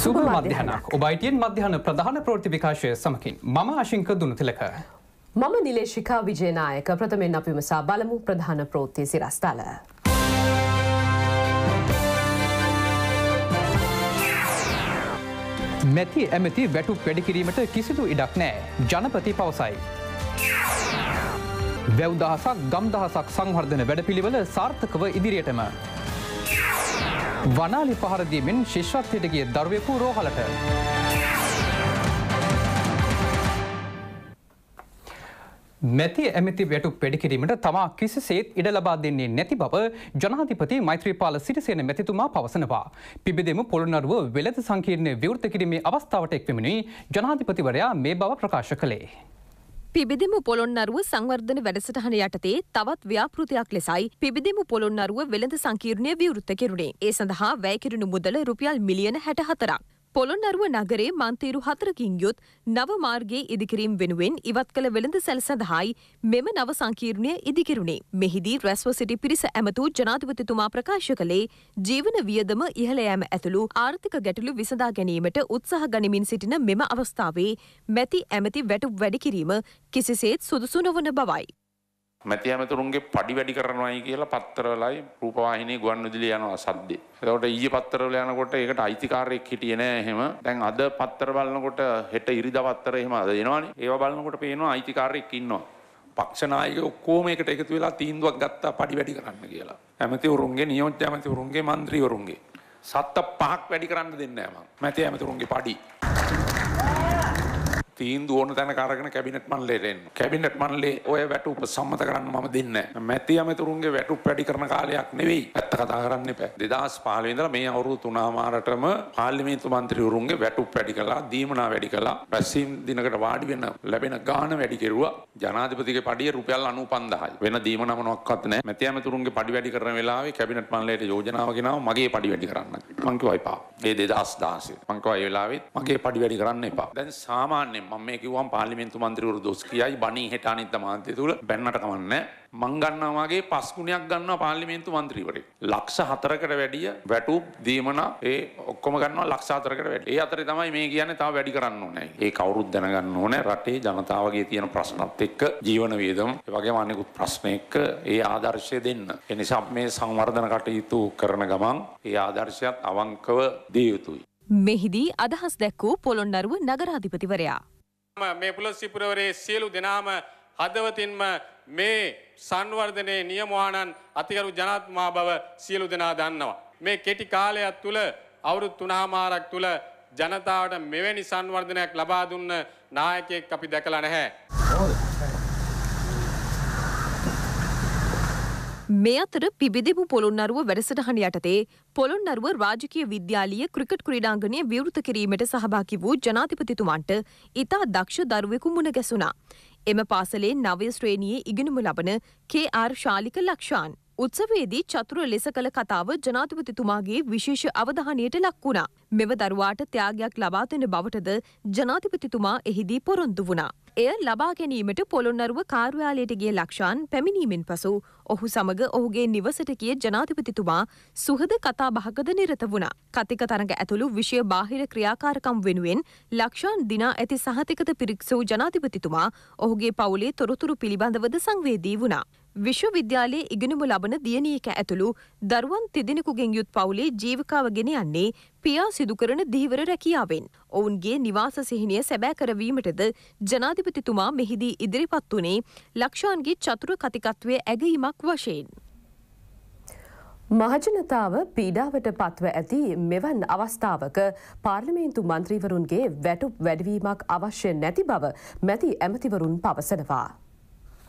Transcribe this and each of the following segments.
සුබ මධ්‍යහනක් ඔබයිටයෙන් මධ්‍යහන ප්‍රධාන ප්‍රෘති විකාශය සමකින් මම ආශංක දුනු තිලක. මම නිලේශිකා විජයනායක ප්‍රථමෙන් අපි මසා බලමු ප්‍රධාන ප්‍රෘතිය සිරස්ථාල. මැති ඇමති වැටු වැඩිකිරීමට කිසිදු ඉඩක් නෑ ජනපති පවසයි. වැව් දහසක් ගම් දහසක් සංහර්ධන වැඩපිළිවල සාර්ථකව ඉදිරියටම වනාලි පහරදීමෙන් ශිෂ්වත්වයටගේ දර්වයකු රෝහලට. මැති ඇමති වැටු පෙඩිකිරීමට තමා කිසිසේත් ඉඩ ලබා දෙන්නේ නැති බව ජනාධිපති මෛත්‍රීපාල සිරිසේන මැතිතුමා පවසනවා. පිබිදෙම පොළොනරුව වෙලද සංකීර්ණය විවෘත කිරීමේ අවස්ථාවට එක්වමිනි ජනාධිපතිවරයා මේ බව ප්‍රකාශ කළේ. පිබිදිමු පොළොන්නරුව සංවර්ධන වැඩසටහන යටතේ තවත් ව්‍යාපෘතියක් ලෙසයි පිබිදිමු පොළොන්නරුව වෙළඳ සංකීර්ණය විවෘත කෙරුණේ. ඒ සඳහා වැය කෙරුණු මුදල රුපියල් මිලියන 64ක්. පොළොන්නරුව නගරේ මන්තේරු හතරකින් යුත් නව මාර්ගයේ ඉදිකිරීම් වෙනුවෙන් ඉවත් කළ වෙළඳ සැල් සඳහායි මෙම නව සංකීර්ණය ඉදිකිරුණේ. මෙහිදී රැස්ව සිටි පිරිස ඇමතු ජනාධිපතිතුමා ප්‍රකාශ කළේ ජීවන වියදම ඉහළ යෑම ඇතුළු ආර්ථික ගැටලු විසඳා ගැනීමට උත්සාහ ගනිමින් සිටින මෙම අවස්ථාවේ මැති ඇමති වැටුප් වැඩිකිරීම කිසිසේත් සුදුසු නොවන බවයි. මැති ඇමතුරුන්ගේ පඩි වැඩි කරනවායි කියලා පත්තරවලයි රූපවාහිනී ගුවන් විදුලිය යනවා සද්දේ. එතකොට ඊයේ පත්තරවල යනකොට ඒකට අයිතිකාරයෙක් හිටියේ නෑ එහෙම. දැන් අද පත්තර බලනකොට හෙට ඉරිදා පත්තර එහෙම අද එනවනේ. ඒවා බලනකොට පේනවා අයිතිකාරයෙක් ඉන්නවා. පක්ෂනායක ඔක්කෝම එකට එකතු වෙලා තීන්දුවක් ගත්තා පඩි වැඩි කරන්න කියලා. ඇමතිවරුන්ගේ නියෝජ්‍ය ඇමතිවරුන්ගේ මන්ත්‍රීවරුන්ගේ සත්ත පහක් වැඩි කරන්න දෙන්නේ නැහැ මම. මැති ඇමතිවරුන්ගේ පඩි. තීන්දුව ඕන තැන කරගෙන කැබිනට් මණ්ඩලයට එන්න. කැබිනට් මණ්ඩලේ ඔය වැටුප සම්මත කරන්න මම දෙන්නේ නැහැ. මැති අමතුරුන්ගේ වැටුප් වැඩි කරන කාලයක් නෙවෙයි. ඇත්ත කතා කරන්න එපා. 2015 ඉඳලා මේ අවුරුදු 3මාරටම පාර්ලිමේන්තු මන්ත්‍රීවරුන්ගේ වැටුප් වැඩි කළා, දීමනා වැඩි කළා, රැස්වීම් දිනකට වාඩි වෙන ලැබෙන ගාණ වැඩි කෙරුවා. ජනාධිපතිගේ පඩිය රුපියල් 95000යි. වෙන දීමනා මොනවත් නැහැ. මැති අමතුරුන්ගේ පඩි වැඩි කරන වෙලාවේ කැබිනට් මණ්ඩලයට යෝජනාව ගෙනාව මගේ පඩි වැඩි කරන්න. මං කිව්වා එපා. ඒ 2016. මං කිව්වා ඒ වෙලාවෙත් මගේ පඩි වැඩි කරන්න එපා. දැන් සාමාන්‍ය පාලනේ මම මේ කිව්වම් පාර්ලිමේන්තු මන්ත්‍රීවරු දොස් කියයි බණී හෙට අනිත් අමාත්‍ය තුල බැන්නට කමන්නේ මං ගන්නවා වගේ පස් ගුණයක් ගන්නවා පාර්ලිමේන්තු මන්ත්‍රීවරයෙක්. ලක්ෂ 4කට වැඩිය වැටුප් දීමනා ඒ ඔක්කොම ගන්නවා ලක්ෂ 4කට වැඩි. ඒ අතරේ තමයි මේ කියන්නේ තව වැඩි කරන්න ඕනේ. ඒ කවුරුත් දැනගන්න ඕනේ රටේ ජනතාවගේ තියෙන ප්‍රශ්නත් එක්ක ජීවන වියදම ඒ වගේම අනෙකුත් ප්‍රශ්න එක්ක ඒ ආදර්ශය දෙන්න. ඒ නිසා මේ සංවර්ධන කටයුතු කරන ගමන් ඒ ආදර්ශයත් අවංකව දිය යුතුයි. මෙහිදී අදහස් දැක්වූ පොළොන්නරුව නගරාධිපතිවරයා. මේ පුලස්සිපුරවරේ සියලු දෙනාම හදවතින්ම මේ සංවර්ධනයේ නියමවානන් අතිකරු ජනත්මා බව සියලු දෙනා දන්නවා. මේ කෙටි කාලයක් තුළ අවුරුත් තුනාමාරක් තුළ ජනතාවට මෙවැනි සංවර්ධනයක් ලබා දුන්න නායකයෙක් අපි දැකලා නැහැ. මේ අතර පිබිදෙමු පොළොන්නරුව වැඩසටහන යටතේ පොළොන්නරුව රාජකීය විද්‍යාලීය ක්‍රිකට් ක්‍රීඩාංගණය විවෘත කිරීමට සහභාගී වූ ජනාධිපතිතුමන්ට ඉතා දක්ෂ දරුවෙකු මුණ ගැසුණා. එම පාසලේ නවය ශ්‍රේණියේ ඉගෙනුම ලබන කේ.ආර් ශාලික ලක්ෂාන් උත්සවයේදී චතුර ලෙස කළ කතාව ජනාධිපතිතුමාගේ විශේෂ අවධානයට ලක් වුණා. මෙව දරුවාට ත්‍යාගයක් ලබා දෙන බවටද ජනාධිපතිතුමා එහිදී පොරොන්දු වුණා. එය ලබා ගැනීමට පොළොන්නරුව කාර්යාලයට ගිය ලක්ෂාන් පැමිණීමෙන් පසු ඔහු සමග ඔහුගේ නිවසට ගිය ජනාධිපතිතුමා සුහද කතා බහකද නිරත වුණා. කතික තරඟ ඇතුළු විෂය බාහිර ක්‍රියාකාරකම් වෙනුවෙන් ලක්ෂාන් දිනා ඇති සහතිකත පිරික්සූ ජනාධිපතිතුමා ඔහුගේ පවුලේ තොරතුරු පිළිබඳවද සංවේදී වුණා. විශ්වවිද්‍යාලයේ ඉගෙනුම ලබන දියණියක ඇතුළු දරුවන් තිදෙනෙකුගෙන් යුත් පවුලේ ජීවිකාව ගෙන යන්නේ පියා සිදුකරන දීවර රැකියාවෙන්. ඔවුන්ගේ නිවාස සිහිනය සැබෑ කරවීමටද ජනාධිපතිතුමා මෙහිදී ඉදිරිපත් වුණේ ලක්ෂාන්ගේ චතුර කතිකත්වය ඇගීමක් වශයෙන්. මහජනතාව පීඩාවට පත්ව ඇති මෙවන් අවස්ථාවක පාර්ලිමේන්තු මන්ත්‍රීවරුන්ගේ වැටුප් වැඩවීමක් අවශ්‍ය නැති බව මැති ඇමතිවරුන් පවසනවා.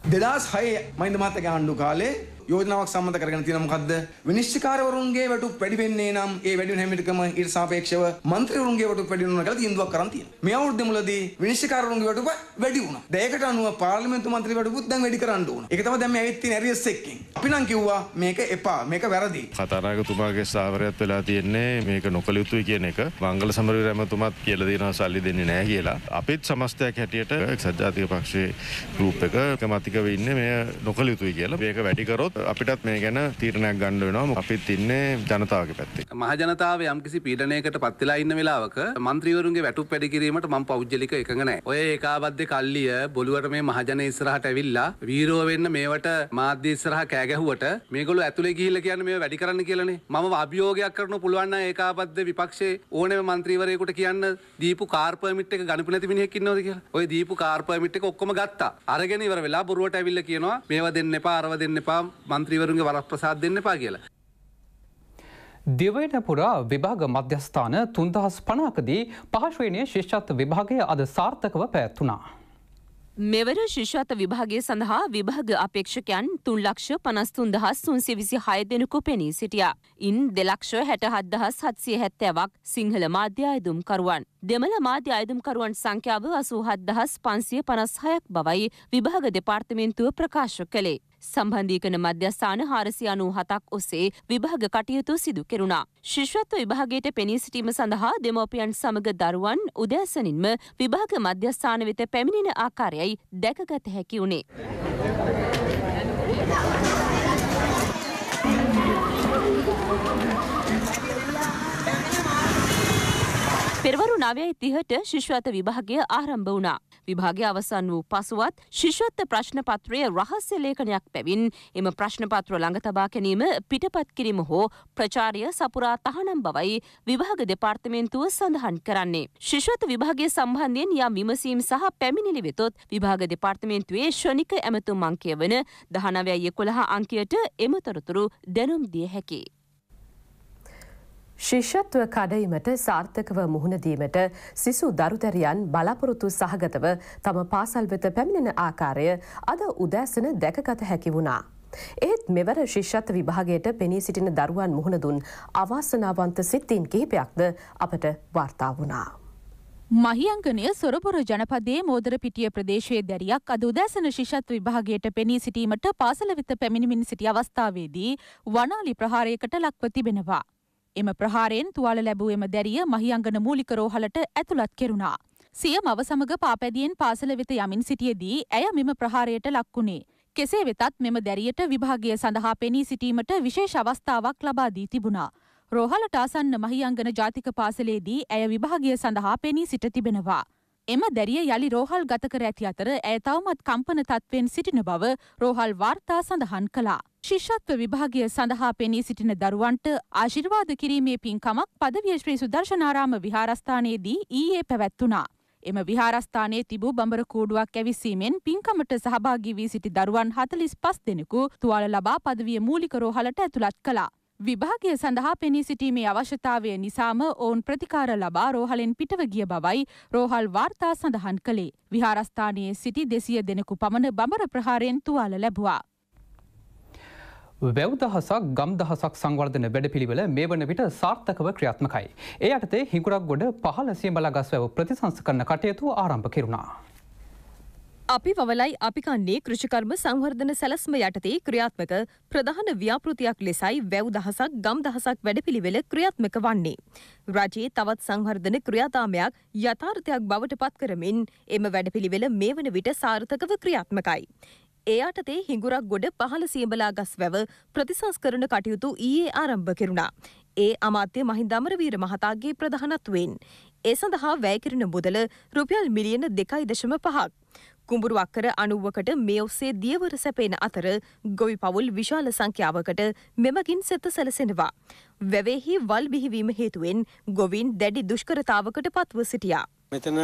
2006 මහින්ද මහත්තයා ආණ්ඩු කාලේ යෝජනාවක් සම්මත කරගෙන තියෙන මොකද්ද? විනිශ්චයකාරවරුන්ගේ වැටුප් වැඩි වෙන්නේ නම් ඒ වැඩි වෙන හැම එකම ඊට සාපේක්ෂව മന്ത്രിවරුන්ගේ වැටුප් වැඩි වෙනවා කියලා තීන්දුවක් කරන් තියෙනවා. මේ අවුරුද්දේ මුලදී විනිශ්චයකාරවරුන්ගේ වැටුප වැඩි වුණා. දැන් ඒකට අනුව පාර්ලිමේන්තු මන්ත්‍රී වැටුපුත් දැන් වැඩි කරන්න ඕන. ඒක තමයි දැන් මේ ඇවිත් තියෙන ඇරියස් එකකින්. අපි නම් කිව්වා මේක එපා මේක වැරදි. කතානායකතුමාගේ ස්ථාවරයත් වෙලා තියෙන්නේ මේක නොකළ යුතුයි කියන එක. මංගල සමරවීර ඇමතුමත් කියලා දෙනවා සල්ලි දෙන්නේ නැහැ කියලා. අපිත් සමස්තයක් හැටියට එක්සත් ජාතික පක්ෂයේ ගෲප් එක කමතිකව ඉන්නේ මේ නොකළ යුතුයි කියලා. මේක වැඩි කරොත් වුණොත් අපිටත් මේ ගැන තීරණයක් ගන්න වෙනවා අපිත් ඉන්නේ ජනතාවගේ පැත්තේ. මහජනතාව යම්කිසි පීඩනයකට පත් වෙලා ඉන්න වෙලාවක മന്ത്രിවරුන්ගේ වැටුප් වැඩි කිරීමට මම පෞද්ගලික එකඟ නැහැ. ඔය ඒකාබද්ධ කල්ලිය බොළුවට මේ මහජන ඉස්සරහට ඇවිල්ලා වීරෝ වෙන්න මේවට මාධ්‍ය ඉස්සරහා කෑ ගැහුවට මේගොල්ලෝ ඇතුලේ ගිහිල්ලා කියන්නේ මේව වැඩි කරන්න කියලානේ. මම අභියෝගයක් කරන්න පුළුවන් නම් ඒකාබද්ධ විපක්ෂයේ ඕනෑම മന്ത്രിවරයෙකුට කියන්න දීපු කාර් පර්මිට් එක ගණපු නැති මිනිහෙක් ඉන්නවද කියලා. ඔය දීපු කාර් පර්මිට් එක ඔක්කොම ගත්තා. අරගෙන ඉවර වෙලා බොරුවට ඇවිල්ලා කියනවා මේවා දෙන්න එපා අරව දෙන්න එපා මන්ත්‍රීවරුන්ගේ වරප්‍රසාද දෙන්න එපා කියලා. දිවයින පුරා විභාග මධ්‍යස්ථාන තුන්දහස් පනාකදී පහශ්වේනය ශිෂ්ෂත්ව විභාගය අද සාර්ථකව පැත්තුනා. මෙවර ශිෂ්ෂත විභාගය සඳහා විභාග අපේක්ෂකයන් තුන් ලක්ෂ පනස්තුන් දහස් තුන්සේ විසි හය දෙනෙකු පෙනී සිටියා. ඉන් දෙලක්ෂ හැට හත්දහස් හත්සිය හැත්තෑවක් සිංහල මාධ්‍ය අයදුම්කරුවන්. දෙමළ මාධ්‍ය අයදුම්කරුවන් සංඛ්‍යාව අසූ හත්දහස් පන්සිය පනස්හයක් බවයි විභාග දෙපාර්තමෙන්න්තුව ප්‍රකාශ කළේ. සම්බන්ධීකන මධ්‍යස්ථාන හාරසි අනූ හතක් ඔස්සේ විභාග කටයුතු සිදු කෙරුණා. ශිෂ්‍යත්ව විභාගයට පෙනී සිටීම සඳහා දෙමෝපියන් සමග දරුවන් උදෑසනින්ම විභාග මධ්‍යස්ථාන වෙත පැමිණෙන ආකාරයයි දැකගත හැකි වුණේ. නවයයි තිහට ශිෂ්වත විභාගය ආරම්භ වුණා. විභාගය අවසන් වූ පසුවත් ශිෂ්වත්ත ප්‍රශ්නපත්‍රය රහස්‍ය ලේඛනයක් පැවින් එම ප්‍රශ්නපත්‍ර ළඟ තබා ගැනීම පිටපත් කිරීම හෝ ප්‍රචාරය සපුරා තහනම් බවයි විභාග දෙපාර්තමේන්තුව සඳහන් කරන්නේ. ශිෂ්වත විභාගය සම්බන්ධයෙන් යම් විමසීම් සහ පැමිණිලි වෙතොත් විභාග දෙපාර්තමේන්තුවේ ශ්‍රණික ඇමතුම් අංකය වන දහනවයයි එකොළහ අංකයට එම තොරතුරු දැනුම් දිය හැකි. ශිෂත්ව කඩයිමට සාර්ථකව මුහුණදීමට සිසු දරුදැරියන් බලාපොරොතු සහගතව තම පාසල් වෙත පැමිණෙන ආකාරය අද උදෑසන දැකගත හැකි වුණා. ඒත් මෙවර ශිෂ්‍යත්ව විභාගයට පෙනී සිටින දරුවන් මුහුණදුන් අවාසනාවන්ත සිත්තීන් කිහිපයක්ද අපට වාර්තා වුණා. මහියංගනය සොරපොර ජනපදේ මෝදර පිටිය ප්‍රදේශයේ දැරියක් අද උදෑසන ශිෂත් විභාගයට පෙනී සිටීමට පාසල වෙත පැමිණිමින් සිටි අවස්ථාවේදී වනාලි ප්‍රහාරයකට ලක්ව තිබෙනවා. එම ප්‍රහාරයෙන් තුවාල ලැබූ එම දැරිය මහියංගන මූලික රෝහලට ඇතුළත් කෙරුණා. සිය මව සමග පාපැදියෙන් පාසල වෙත යමින් සිටියදී ඇය මෙම ප්‍රහාරයට ලක්වුණේ. කෙසේ වෙතත් මෙම දැරියට විභාගය සඳහා පෙනී සිටීමට විශේෂ අවස්ථාවක් ලබා දී තිබුණා. රෝහලට ආසන්න මහියංගන ජාතික පාසලේදී ඇය විභාගය සඳහා පෙනී සිට තිබෙනවා. එම දැරිය යළි රෝහල් ගත කර ඇති අතර ඇය තවමත් කම්පන තත්ත්වයෙන් සිටින බව රෝහල් වාර්තා සඳහන් කළා. ශිෂ්‍යත්ව විභාගය සඳහා පෙනී සිටින දරුවන්ට ආශිර්වාද කිරීමේ පින්කමක් පදවිය ශ්‍රී සුදර්ශනාරාම විහාරස්ථානයේදී ඊයේ පැවැත්වුණා. එම විහාරස්ථානයේ තිබූ බඹර කූඩුවක් ඇවිසීමෙන් පින්කමට සහභාගී වී සිටි දරුවන් 45 දෙනෙකු තුවාල ලබා පදවිය මූලික රෝහලට ඇතුළත් කළා. විභාගය සඳහා පෙනී සිටීමේ අවශ්‍යතාවය නිසාම ඔවුන් ප්‍රතිකාර ලබා රෝහලෙන් පිටව ගිය බවයි රෝහල් වාර්තා සඳහන් කළේ. විහාරස්ථානයේ සිටි දෙසිය දෙනෙකු පමණ බඹර ප්‍රහාරයෙන් තුවාල ලැබුවා. වැව් දහසක් ගම් දහසක් සංවර්ධන වැඩපිළිවෙල මේ වන විට සාර්ථකව ක්‍රියාත්මකයි. ඒ අටතේ හිඟුරක් ගොඩ පහල සියඹලා ගස් වැව ප්‍රතිසංස කරන කටයුතු ආරම්භ කෙරුණා. අපි වවලයි අපි කන්නේ කෘෂිකර්ම සංවර්ධන සැලස්ම යටතේ ක්‍රියාත්මක ප්‍රධාන ව්‍යාපෘතියක් ලෙසයි වැව් දහසක් ගම් දහසක් වැඩපිළිවෙල ක්‍රියාත්මක වන්නේ. රජයේ තවත් සංවර්ධන ක්‍රියාදාමයක් යථාර්ථයක් බවට පත් කරමින් එම වැඩපිළිවෙල මේ වන විට සාර්ථකව ක්‍රියාත්මකයි. ඒ යටතේ හිඟුරක් ගොඩ පහළ සියඹලා ගස් වැව ප්‍රතිසංස්කරණ කටයුතු ඊයේ ආරම්භ කෙරුණා. ඒ අමාත්‍ය මහින්දමරවීර මහතාගේ ප්‍රධානත්වයෙන්. ඒ සඳහා වැයකිරෙන මුදල රුපියල් මිලියන දෙකයි දශම පහක්. කුඹුරු අක්කර අනුවකට මේ ඔස්සේ දියවර සැපෙන අතර ගොවි පවුල් විශාල සංඛ්‍යාවකට මෙමකින් සෙත සැලසෙනවා. වැවේහි වල් බිහිවීම හේතුවෙන් ගොවින් දැඩි දුෂ්කරතාවකට පත්ව සිටියා. මෙතන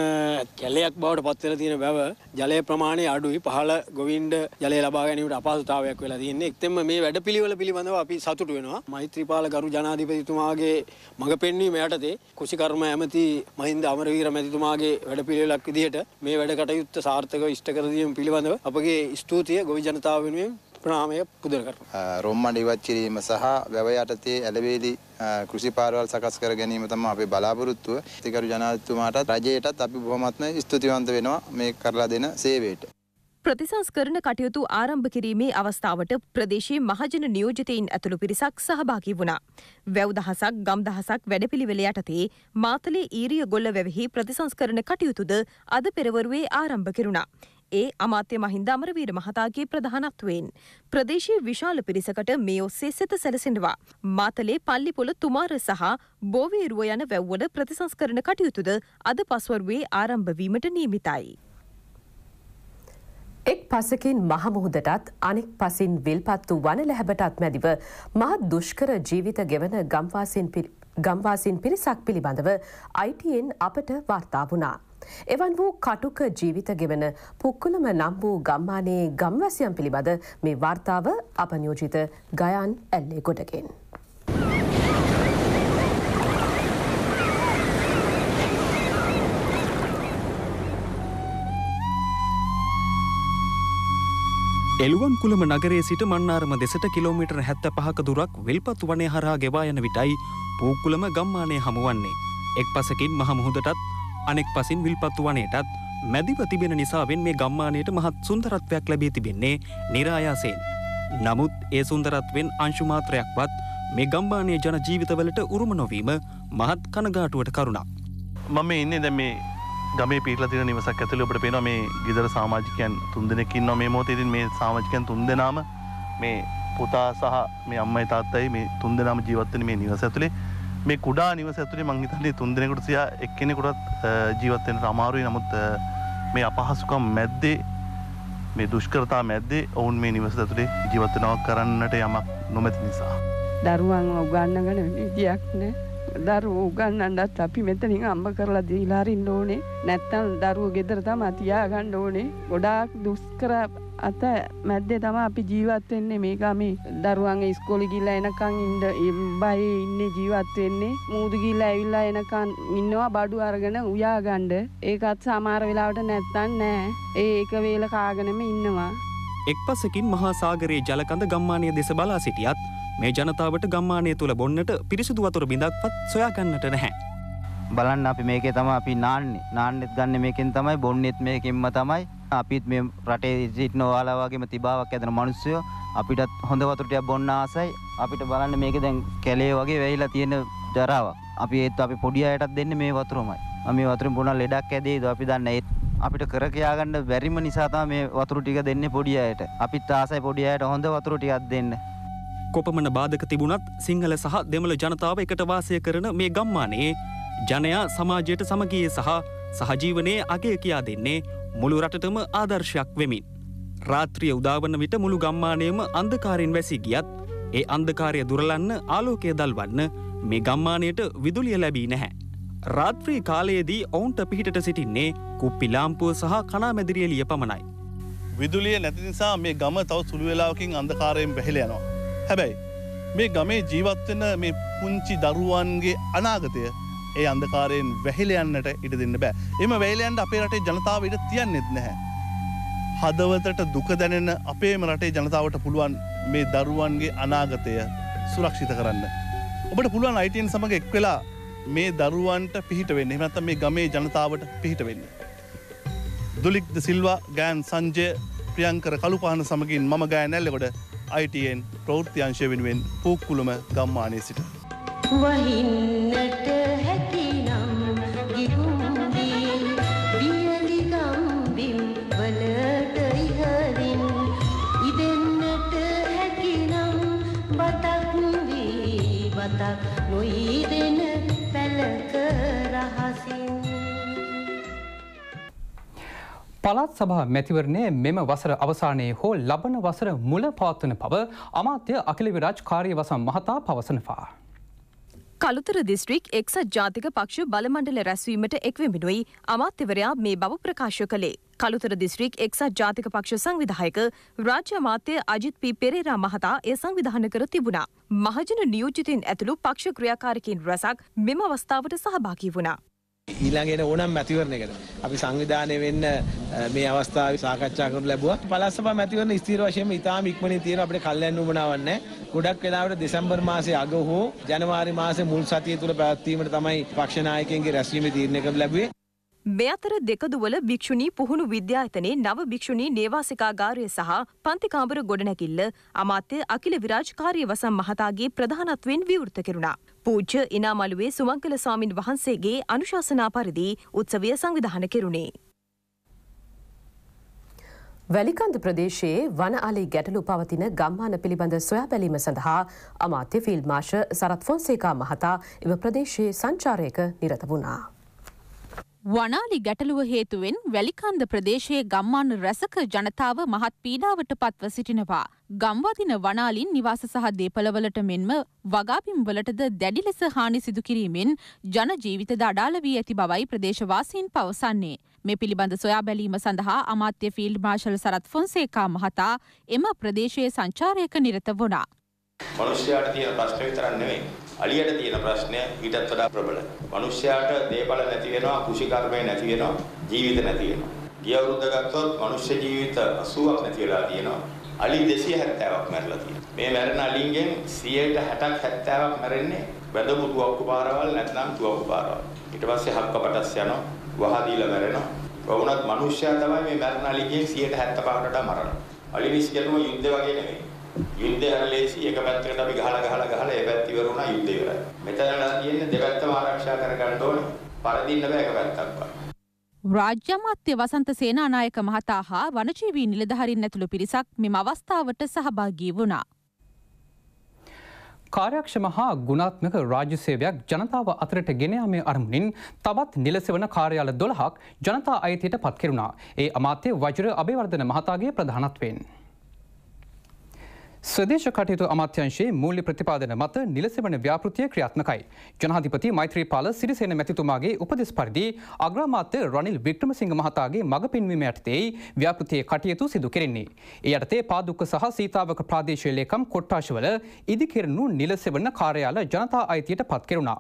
කැලයක් බවට පත්වල තියෙන බැව ජලය ප්‍රමාණය අඩුයි පහළ ගොවින්ඩ ජලය ලබාගැනීමට අපහසුතාවයක් වෙලා තියන්නේ එක්තෙම මේ වැඩ පිළිවල පිළිබඳව අපි සතුට වෙනවා මෛත්‍රීපාල ගරු ජනාධිපතිතුමාගේ මඟ පෙන්වීම යටතේ කුසිකර්ම ඇමති මහින්ද අමරවීර මැතිතුමාගේ වැඩ පිළිවෙලක් විදිහට මේ වැඩ කටයුත්ත සාර්ථකව ඉෂ්ට කර දීම පිළිබඳව අපගේ ස්තුතිය ගොවි ජනතාව වෙනුවෙන් ප්‍රාමය පුදන කරන රොම්මඩ ඉවත් කිරීම සහ වැව යටතේ ඇලවේලි කෘෂි පාරවල් සකස් කර ගැනීම තම අපේ බලාපොරොත්තුව තිකරු ජනාධිපතිතුමාටත් රජයටත් අපි බොහොමත්ම ස්තුතිවන්ත වෙනවා මේ කරලා දෙන සේවයට ප්‍රතිසංස්කරණ කටයුතු ආරම්භ කිරීමේ අවස්ථාවට ප්‍රදේශයේ මහජන නියෝජිතයින් ඇතුළු පිරිසක් සහභාගී වුණා. වැව් දහසක් ගම් දහසක් වැඩපිළිවෙල යටතේ මාතලේ ඊරිය ගොල්ල වැවෙහි ප්‍රතිසංස්කරණ කටයුතුද අද පෙරවරුවේ ආරම්භ කෙරුණා. ඒ අමාත්‍ය මහින්ද අමරවීර මහතාගේ ප්‍රධානත්වයෙන් ප්‍රදේශයේ විශාල පිරිසකට මේ ඔස්සේ සිත සැලසෙනවා. මාතලේ පල්ලිපොළ තුමාර සහ බෝවේරුව යන වැව්වල ප්‍රතිසංස්කරණ කටයුතුද අද පස්වරුවේ ආරම්භ වීමට නියමිතයි. එක් පසකින් මහමුහුදටත් අනෙක් පසින් විල්පත්තු වන ලැහැබටත් මැදිව මහත් දුෂ්කර ජීවිත ගෙවන ගම්වාසින් පිරිසක් පිළිබඳව අයිටයෙන් අපට වාර්තා වුණා. එවන් වූ කටුක ජීවිත ගෙවන පුක්කුලම නම් වූ ගම්මානයේ ගම්වැසියම් පිළිබඳ මේ වාර්තාව අපනියෝජිත ගයන් ඇල්ලේ ගොඩගෙන්. එළුවන් කුළම නගරේ සිට මන්නාරම දෙසට කිලෝමීට හැත්ත පහක දුරක් විල්පත් වනේ හරා ගෙවා යන විටයි පූකුළම ගම්මානය හමුවන්නේ. එක් පසකින් මහමුහුදටත් අනෙක් පසින් විල්පත්තු වනයටත් මැදිව තිබෙන නිසාවෙන් මේ ගම්මානයට මහත් සුන්දරත්වයක් ලැබී තිබෙන්නේ නිරායාසයෙන්. නමුත් ඒ සුන්දරත්වෙන් අංශුමාත්‍රයක්වත් මේ ගම්බානය ජන ජීවිතවලට උරුම නොවීම මහත් කනගාටුවට කරුණක්. මම ඉන්නේ දැ මේ ගමේ පිටලතින නිවසක් ඇතුළ ඔබට පේන මේ ගෙදර සාමාජිකයන් තුන්දෙනකින් නො මේ මෝතතින් මේ සාමාජිකයන් තුන්දෙනම මේ පුතා සහ මේ අම්මයි තාත්තයි මේ තුන්දෙනම ජීවත්තන මේ නිවස ඇතුළේ මේ කුඩා නිවස ඇතුළේ මං හිතන්නේ තුන්දෙනෙකුට සියා එක්කෙනෙකුටත් ජීවත් වෙන්න අමාරුයි. නමුත් මේ අපහසුකම් මැද්දේ මේ දුෂ්කරතා මැද්දේ ඔවුන් මේ නිවස ඇතුළේ ජීවත් වෙනවා කරන්නට යමක් නොමැති නිසා. දරුවන් උගන්නගෙන විදියක් නෑ. දරුවෝ උගන්නන්නත් අපි මෙතනින් අම්බ කරලා දීලා හරින්න ඕනේ. නැත්තම් දරුවෝ ගෙදර තමයි තියාගන්න ඕනේ. ගොඩාක් දුෂ්කර අත මැද්දේ තම අපි ජීවත් වෙන්නේ මේක මේ දරුවන් ඉස්කෝලෙ ගිහිල්ලා එනකන් ඉන්න බයි ඉන්නේ ජීවත් වෙන්නේ මූදු ගිහිල්ලා ඇවිල්ලා එනකන් ඉන්නවා බඩු අරගෙන උයා ගන්න ඒකත් සමහර වෙලාවට නැත්තම් නෑ ඒ එක වේල කාගෙනම ඉන්නවා එක්පසකින් මහා සාගරයේ ජලකඳ ගම්මානීය දෙස බලා සිටියත් මේ ජනතාවට ගම්මානය තුළ බොන්නට පිරිසිදු වතුර බිඳක්වත් සොයා ගන්නට නැහැ බලන්න අපි මේකේ තම අපි නාන්නේ නාන්නෙත් ගන්න මේකෙන් තමයි බොන්නෙත් මේකෙන්ම තමයි අපිත් මේ රටේ සිටින ඔයාලා වගේම තිබාවක් ඇදෙන මිනිස්සු අපිටත් හොඳ වතුර ටිකක් බොන්න ආසයි. අපිට බලන්න මේක දැන් කැලේ වගේ වැහිලා තියෙන ජරාවක්. අපි ඒත් අපි පොඩි අයටත් දෙන්නේ මේ වතුරමයි. මේ වතුරෙන් පුණා ලෙඩක් ඇදෙයිද අපි දන්නේ ඒත් අපිට කර කියාගන්න බැරිම නිසා තමයි මේ වතුර ටික දෙන්නේ පොඩි අයට. අපිත් ආසයි පොඩි අයට හොඳ වතුර ටිකක් දෙන්න. කොපමණ බාධක තිබුණත් සිංහල සහ දෙමළ ජනතාව එකට වාසය කරන මේ ගම්මානයේ ජනයා සමාජයට සමගියේ සහ සහජීවනයේ අගය කියා දෙන්නේ මුළු රටටම ආදර්ශයක් වෙමින්. රාත්‍රිය උදාවන විට මුළු ගම්මානයම අන්දකාරෙන් වැසි ගියත් ඒ අන්දකාරය දුරලන්න ආලෝකය දල්වන්න මේ ගම්මානයට විදුලිය ලැබී නැහැ. රාත්‍රී කාලයේදී ඔවුන්ට පිහිට සිටින්නේ කුප්පිලාම්පුව සහ කනාමැදිරියලිය පමණයි. විදුලිය නැති නිසා මේ ගම තව සුළු වෙලාවකින් අන්දකාරයෙන් වැහිල යනවා. හැබැයි මේ ගමේ ජීවත්වෙන මේ පුංචි දරුවන්ගේ අනාගතය ඒ අන්දකාරයෙන් වැහිලයන්නට ඉඩ දෙන්න බෑ එම වැලයන්ට අපේ රටේ ජනතාව ඉට තියන්නෙත් නැහැ. හදවතට දුක දැනෙන අපේම රටේ ජනතාවට පුළුවන් මේ දරුවන්ගේ අනාගතය සුරක්ෂිත කරන්න. ඔබට පුළුවන් අයිටයෙන් සමඟ එක් වෙලා මේ දරුවන්ට පිහිට වෙන්න එමනත්ත මේ ගමේ ජනතාවට පිහිට වෙන්න. දුලික්ද සිල්වා ගෑන් සංජය ප්‍රියංකර කළුපාන සමගින් මම ගෑ නැල්ලකොට අයිටයෙන් ප්‍රෘතියංශය වෙනුවෙන් පූක්කුළුම ගම්මානය සිට. වහින්නට පළාත් සභා මැතිවරණය මෙම වසර අවසානයේ හෝ ලබන වසර මුල පවත්වන පව අමාත්‍ය අකිල විරාජ් කාර්යවසම් මහතා පවසනවා. කළුතර දිස්ත්‍රික් එක්සත් ජාතික පක්ෂ බලමණ්ඩල රැස්වීමට එක්වෙමිනුයි අමාත්‍යවරයා මේ බව ප්‍රකාශ කළේ. කළුතර දිස්ත්‍රික් එක්සත් ජාතික පක්ෂ සංවිධායක රාජ්‍ය අමාත්‍ය අජිත් පි පෙරේරා මහතා එය සංවිධාන කර තිබුණා. මහජන නියෝජිතයින් ඇතුළු පක්ෂ ක්‍රියාකාරකින් රැසක් මෙම අවස්ථාවට සහභාගී වුණා. ඊළඟෙන ඕනම් මැතිවරණයකට අපි සංවිධානය වෙන්න මේ අවස්ථාව සාකච්ඡා කරනු ලැබුවා. පළාත් සභා මැතිවරණ ස්ථීර වශයෙන්ම ඉතාම ඉක්මනින් තියෙන අපිට කල්යන්න උමනාවක් නැහැ. ගොඩක් වෙලාවට දෙසැම්බර් මාසේ අග හෝ ජනවාරි මාසේ මුල් සතිය තුල පැවැත්වීමට තමයි පක්ෂ නායකයන්ගේ රැස්වීම තීරණය කරලා ලැබුවේ. මේ අතර දෙකදුවල භික්ෂුණී පුහුණු විද්‍යායතනයේ නව භික්ෂුණී නේවාසිකාගාරය සහ පන්තිකාමර ගොඩනැකිල්ල අමාත්‍ය අකිල විරාජකාරී වසම් මහතාගේ ප්‍රධානත්වයෙන් විවෘත කෙරුණා. පූජ්‍ය ඉනාමලුවේ සුමංකල ස්වාමින් වහන්සේගේ අනුශාසනා පරිදි උත්සවය සංවිධාන කෙරුණේ. වැලිකන්ද ප්‍රදේශයේ වන අලි ගැටලු පවතින ගම්මාන පිළිබඳ සොයා බැලීම සඳහා අමාත්‍ය ෆිල්මාශ සරත් ෆොන්සේකා මහතා එම ප්‍රදේශයේ සංචාරයක නිරත වුණා. වනාලි ගැටලුව හේතුවෙන් වැලිකන්ද ප්‍රදේශයේ ගම්මාන රැසක ජනතාව මහත් පීඩාවට පත්ව සිටිනවා. ගම්වදින වනාලින් නිවාස සහ දේපළවලට මෙන්ම වගාපිම්වලටද දැඩි ලෙස හානි සිදු කිරීමෙන් ජන ජීවිතද අඩාල වී ඇති බවයි ප්‍රදේශවාසීන් පවසන්නේ. මේ පිළිබඳ සොයා බැලීම සඳහා අමාත්‍ය ෆීල්ඩ් මාර්ෂල් සරත් ෆොන්සේකා මහතා එම ප්‍රදේශයේ සංචාරයක නිරත වුණා. මනුෂ්‍යයාට තියෙන ප්‍රශ්න විතරක් නෙවෙයි අලියට තියෙන ප්‍රශ්නය ඊටත් වඩා ප්‍රබලයි. මිනිස්යාට දේපල නැති වෙනවා, කුෂිකර්මය නැති වෙනවා, ජීවිත නැති වෙනවා. ගිය අවුරුද්ද ගත්තොත් මිනිස් ජීවිත 80ක් නැති වෙලා තියෙනවා. අලි 270ක් මැරලා තියෙනවා. මේ මැරෙන අලින්ගෙන් 160ක් 70ක් මැරෙන්නේ වැදමු තුවක්කු පාරවල් නැත්නම් තුවක්කු පාරවල්. ඊට පස්සේ හක්ක පටස් යනවා, වහ දීලා මැරෙනවා. වුණත් මිනිස්යා තමයි මේ මැරෙන අලිගෙන් 175කට වඩා මරන්නේ. අලි විශ්කලම යුද්ධ වගේ නෙමෙයි. යුද්ධය හරි ලේසි එක පැත්තකට අපි ගහලා ගහලා ගහලා ඒ පැත්ත ඉවර වුණා යුද්ධය ඉවරයි. මෙතනලා තියෙන්නේ දෙපැත්තම ආරක්ෂා කරගන්න ඕනේ. පරදින්න බෑ එක පැත්තක්වත්. රාජ්‍ය අමාත්‍ය වසන්ත සේනානායක මහතා හා වනජීවී නිලධාරීන් ඇතුළු පිරිසක් මෙම අවස්ථාවට සහභාගී වුණා. කාර්යක්ෂම හා ගුණාත්මක රාජ්‍ය සේවයක් ජනතාව අතරට ගෙනයාමේ අරමුණින් තවත් නිලසවන කාර්යාල දොළහක් ජනතා අයිතියට පත් කෙරුණා. ඒ අමාත්‍ය වජර අභිවර්ධන මහතාගේ ප්‍රධානත්වයෙන්. ස්වදේශ කටයුතු අමාත්‍යංශයේ මූල්‍ය ප්‍රතිපාදන මත නිලසෙවන ව්‍යාපෘතිය ක්‍රියාත්මකයි. ජනාධිපති මෛත්‍රීපාල සිරිසේන මැතිතුමාගේ උපදෙස් පරිදි අග්‍රාමාත්‍ය රනිල් වික්‍රමසිංහ මහතාගේ මඟ පෙන්වීම යටතේ ව්‍යාපෘතියේ කටයුතු සිදු කෙරෙන්නේ. ඒ යටතේ පාදුක්ක සහ සීතාවක ප්‍රාදේශීය ලේකම් කොට්ටාශවල ඉදිකෙරණු නිලසෙවන කාර්යාල ජනතා අයිතියට පත් කෙරුණා.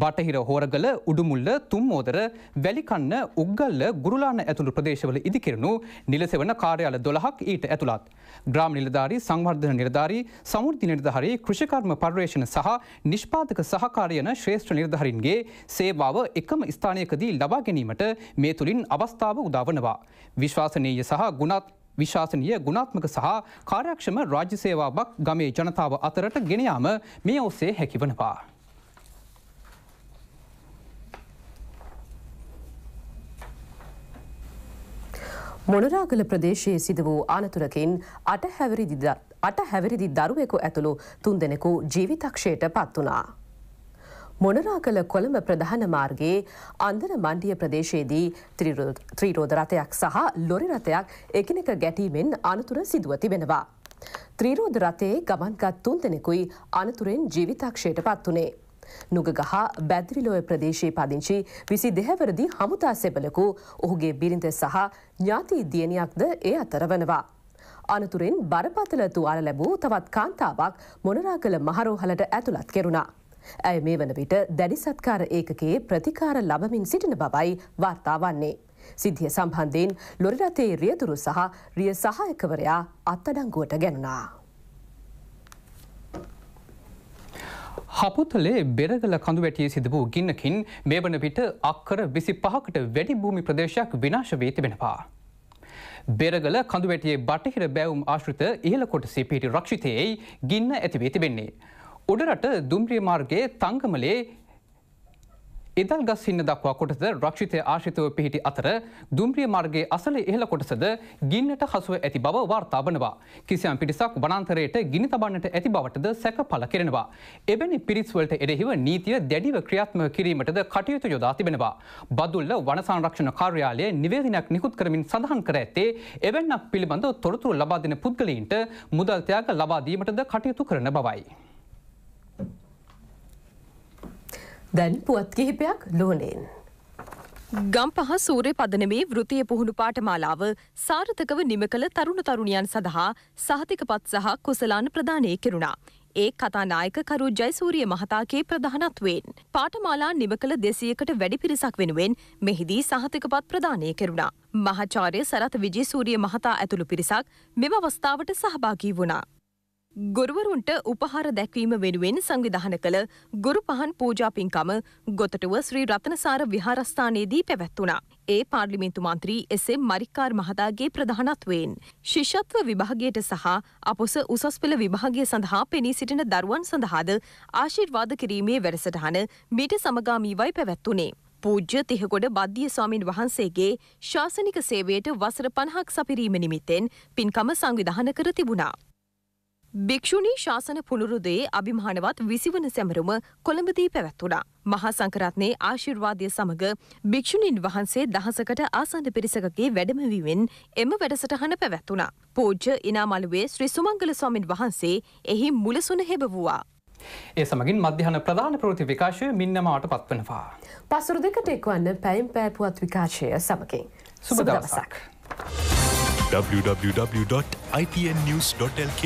බටහිර හෝරගල උඩුමුල්ල තුම්මෝදර වැලිකන්න උගල්ල ගුරුලාන ඇතුළු ප්‍රදේශවල ඉදිකිරණු නිලසෙවන කාර්යාල දොළහක් ඊට ඇතුළත්. ග්‍රාම නිලධාරී සංවර්ධන නිලධාරී සමුෘති නිර්ධහරි කෘෂිකර්ම පර්යේෂණ සහ නිෂ්පාතක සහකාරයන ශ්‍රේෂ්ඨ නිර්ධහරින්ගේ සේවාව එකම ස්ථානයකදී ලබා ගැනීමට මේ තුළින් අවස්ථාව උදාවනවා. විශ්වාසනීය සහ ගුණත් විශාසනීය ගුණාත්මක සහ කාර්යක්ෂම රාජ්‍ය සේවාවක් ගමේ ජනතාව අතරට ගෙනයාම මේ ඔස්සේ හැකිවනවා. මොනරාගල ප්‍රදේශයේ සිද වූ අනතුරකින් අට හැවිරිදි දරුවෙකු ඇතුළු තුන්දෙනෙකු ජීවිතක්ෂයට පත්වනා. මොනරාකළ කොළඹ ප්‍රධාන මාර්ගයේ අන්දර මණ්ඩිය ප්‍රදේශයේදී ත්‍රීරෝධ රථයක් සහ ලොරි රථයක් එකනෙක ගැටීමෙන් අනතුර සිදුව තිබෙනවා. ත්‍රීරෝධ රථයේ ගමන්ගත් තුන්දෙනෙකුයි අනතුරෙන් ජීවිතක්ෂයට පත් වනේ. නුගගහ බැදිරිලෝය ප්‍රදේශයේ පදිංචි විසි දෙහැවරදි හමුදා සෙබලකු ඔහුගේ බිරිඳ සහ ඥාති දියණියක්ද ඒ අතර වනවා. අනතුරෙන් බරපතල තුවාල ලැබූ තවත් කාන්තාවක් මොනරාගල මහරෝහලට ඇතුළත් කෙරුණා. ඇය මේ වන විට දැඩි සත්කාර ඒකගේ ප්‍රතිකාර ලබමින් සිටින බවයි වාර්තා වන්නේ. සිද්ධිය සම්බන්ධයෙන් ලොරිරතේ රියතුරු සහ රිය සහයකවරයා අත්තඩංගුවට ගැනුණා. හපුතලේ බෙරගල කඳු වැටිය සිදපු ගින්නකින් මේ වන විට අක්කර විසි පහකට වැඩි භූමි ප්‍රදේශයක් විනාශ වී තිබෙනවා. බෙරගල කඳු වැටියේ බටහිර බැවුම් ආශ්‍රිත ඉහළ කොටසි පිහිටි රක්ෂිතයෙයි ගින්න ඇතිවේ තිබෙන්නේ. උඩරට දුම්රිය මාර්ගයේ තංගමලේ ඉදල් ගස් හින්න දක්වා කොටද රක්ෂිතය ආශිතව පිහිටි අතර දුම්ප්‍රිය මාර්ගගේ අසල එහල කොටසද ගින්නට හසුව ඇති බව වාර්තා වනවා. කිසියම් පිටිසක් වනන්තරයට ගිනි තබන්නට ඇති බවටද සැක පල කෙරෙනවා. එබැනි පිරිස්වලට එරෙහිව නීතිය දැඩිව ක්‍රියාත්ම කිරීමටද කටයුතු යොදා තිබෙනවා. බදුල්ල වනසංරක්ෂණ කාර්යාලය නිවේදනයක් නිකුත් කරමින් සඳහන් කර ඇත්තේ එවැන්නක් පිළිබඳ තොරතුරු ලබාදින පුද්ගලීන්ට මුදල්තයාග ලබාදීමටද කටයුතු කරන බවයි. දැන් පුවත් කිහිපයක් ලෝනයෙන්. ගම්පහ සූරය පදනමේ වෘතිය පුහුණු පාටමාලාව සාර්ථකව නිම කළ තරුණ තරුණියන් සඳහා සහතිකපත් සහ කුසලාන ප්‍රධානය කෙරුණා. ඒ කතානායක කරු ජයසූරිය මහතාගේ ප්‍රධානත්වෙන්. පාටමාලා නිම කළ දෙසියකට වැඩි පිරිසක් වෙනුවෙන් මෙහිදී සහතිකපත් ප්‍රධානය කෙරුණා. මහාචාරය සරත් විජේසූරිය මහතා ඇතුළු පිරිසක් මෙම අවස්ථාවට සහභාගී වුණා. ගොරුවරුන්ට උපහාර දැක්වීම වෙනුවෙන් සංවිධාන කළ ගුරු පහන් පූජාපින්කම ගොතටුව ශ්‍රී රත්නසාර විහාරස්ථානයේදී පැවැත්වුණා. ඒ පාර්ලිමින්තු මන්ත්‍රී එසෙම් මරිකාර් මහතාගේ ප්‍රධානත්වයෙන්. ශිෂත්ව විභාගයට සහ අපොස උසස්පෙළ විභාගය සඳහා පෙනී සිටින දරුවන් සඳහාද ආශිර්වාද කිරීමේ වැඩසටහන මීට සමගාමීවයි පැවැත්වුණේ. පූජ්‍ය තිහකොඩ බද්ධිය ස්වාමීන් වහන්සේගේ ශාසනික සේවයට වසර පණහක් සපිරීම නිමිත්තෙන් පින්කම සංවිධාන කර තිබුණා. භික්‍ෂුණී ශාසන පුනරුදයේ අභිමානවත් විසිවන සැමරුම කොළඹදී පැවැත්වුණා. මහා සංකරත්නයේ ආශිර්වාදය සමඟ භික්‍ෂුණීන් වහන්සේ දහසකට ආසන්න පිරිසකගේ වැඩමවීමෙන් එම වැඩසටහන පැවැත්වුණා. පූජ්ජ ඉනාමළුවේ ශ්‍රී සුමංගල ස්වාමින් වහන්සේ එහි මුලසුන හෙබවූවා. ඒ සමගින් මධ්‍යහන ප්‍රධාන ප්‍රෘති විකාශය මින්නමට පත්වනවා. පසුරු දෙකට එක්වන්න පැයිම් පෑපුවත් විකාශය සමකින්. සුබ දවසක්. www.itnnews.lk